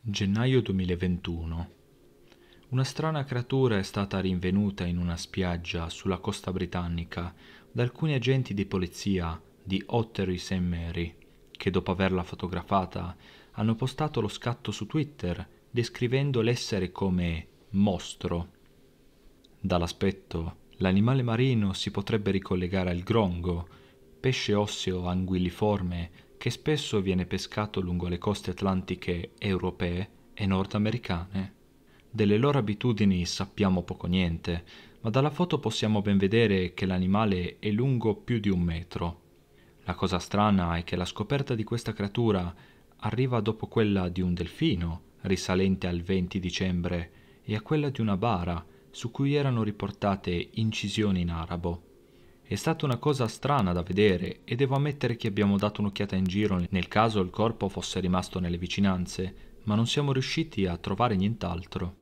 Gennaio 2021. Una strana creatura è stata rinvenuta in una spiaggia sulla costa britannica da alcuni agenti di polizia di Ottery St. Mary, che dopo averla fotografata hanno postato lo scatto su Twitter descrivendo l'essere come mostro. Dall'aspetto, l'animale marino si potrebbe ricollegare al grongo, pesce osseo anguilliforme che spesso viene pescato lungo le coste atlantiche europee e nordamericane. Delle loro abitudini sappiamo poco niente, ma dalla foto possiamo ben vedere che l'animale è lungo più di un metro. La cosa strana è che la scoperta di questa creatura arriva dopo quella di un delfino, risalente al 20 dicembre, e a quella di una bara, su cui erano riportate incisioni in arabo. È stata una cosa strana da vedere e devo ammettere che abbiamo dato un'occhiata in giro nel caso il corpo fosse rimasto nelle vicinanze, ma non siamo riusciti a trovare nient'altro.